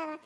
있잖아.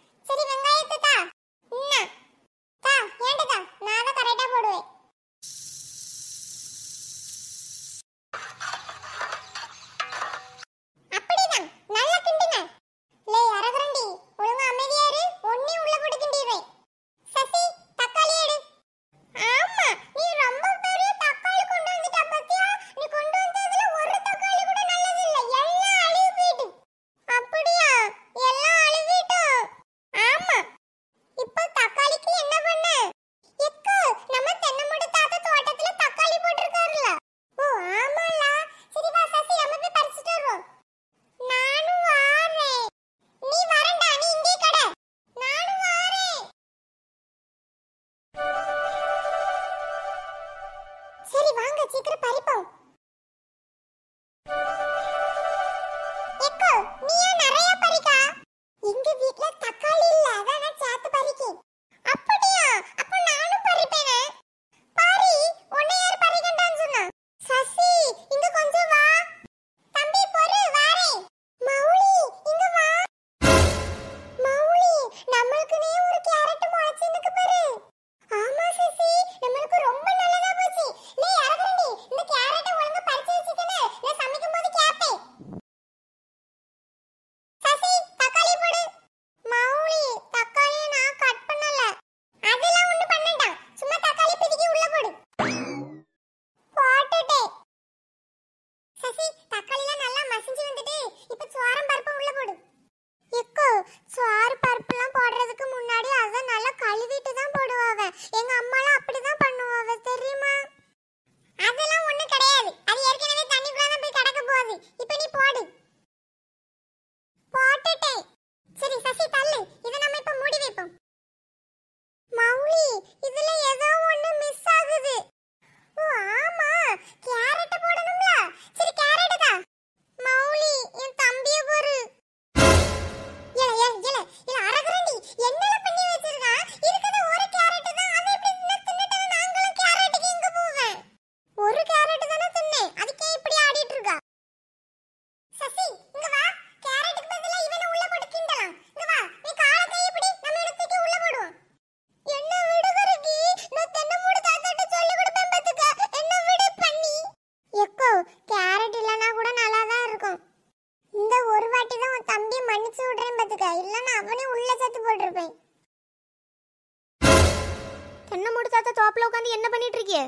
தாத்தா தோப்புல உட்காந்து என்ன பண்ணிட்டு இருக்கீ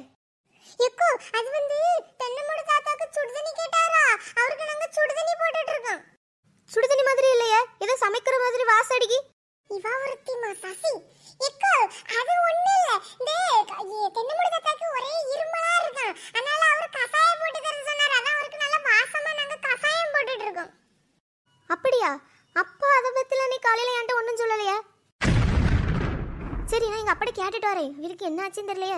அது வந்து தென்னமோட தாத்தாக்கு சுடுதண்ணி கேட்டாரா அவருக்கு நாங்க சுடுதண்ணி போட்டுட்டு இருக்கோம் சுடுதண்ணி மாதிரி இல்லையே ஏதோ சமைக்கிற மாதிரி வாசடிக்கு இவா ஒருத்தி மா சசி எக்கோ அது ஒண்ணு இல்ல இந்த கேட்டுட்டு வரேன் இதுக்கு என்ன ஆச்சுன்னு தெரியலையே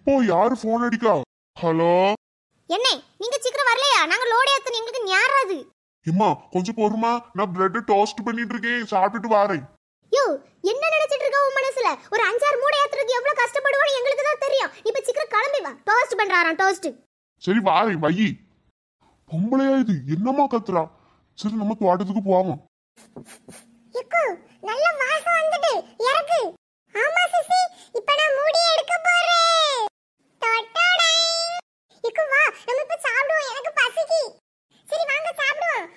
இப்போ யாரு போன் அடிக்கா ஹலோ என்ன நீங்க சீக்கிரம் வரலையா நாங்க லோடு ஏத்தணும் எங்களுக்கு ஞாராது இம்மா கொஞ்சம் பொறுமா நான் பிரெட் டோஸ்ட் பண்ணிட்டு இருக்கேன் சாப்பிட்டுட்டு வரேன் யோ என்ன நினைச்சிட்டு இருக்க உன் மனசுல ஒரு அஞ்சாறு மூட ஏத்துறதுக்கு எவ்வளவு கஷ்டப்படுவோம்னு எங்களுக்கு தான் தெரியும் இப்ப சீக்கிரம் கிளம்பி வா டோஸ்ட் பண்றாராம் டோஸ்ட் சரி வாரேன் வையி பொம்பளையா இது என்னம்மா கத்துறா சரி நம்ம தோட்டத்துக்கு போவோம் இக்கு நல்ல வாசம் வந்துட்டு இறக்கு ஆமா சிசி இப்போ நான் மூடி எடுக்க போறேன் சாப்பிடுவோம் எனக்கு பசிக்கு சரி வாங்க சாப்பிடுவோம்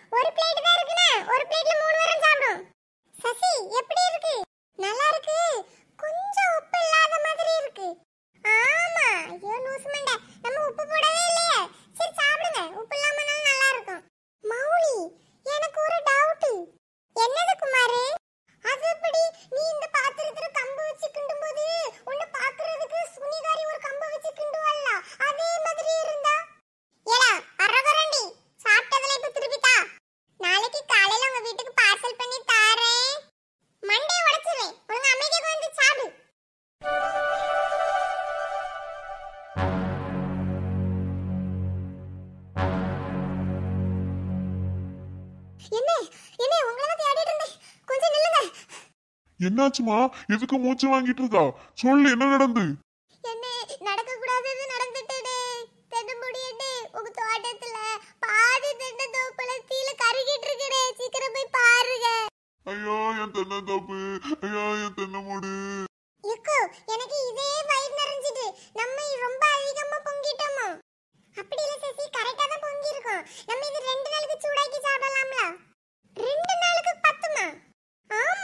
என்னாச்சுமா எதுக்கு மூச்சு வாங்கிட்டு இருக்கா சொல்லு என்ன நடந்து என்ன நடக்க கூடாதது நடந்துட்டே தென்னமுடியடே உங்க தோட்டத்துல பாதி தென்னை தோப்புல தீல கருகிட்டு இருக்கடே சீக்கிரம் போய் பாருங்க ஐயோ என் தென்னை தோப்பு ஐயோ என் தென்னை மூடு இக்கு எனக்கு இதே வயிறு நிறைஞ்சிட்டு நம்ம ரொம்ப அதிகமா பொங்கிட்டோமா அப்படி இல்ல சசி கரெக்டா தான் பொங்கி இருக்கும் நம்ம இது ரெண்டு நாளுக்கு சூடாக்கி சாப்பிடலாம்ல ரெண்டு நாளுக்கு பத்துமா ஆமா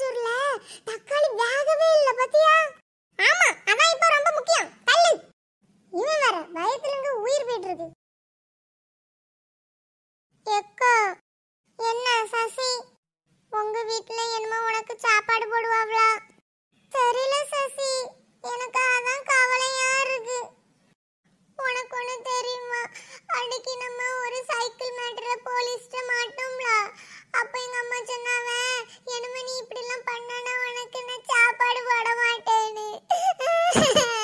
மஞ்சூர்ல Ha ha ha!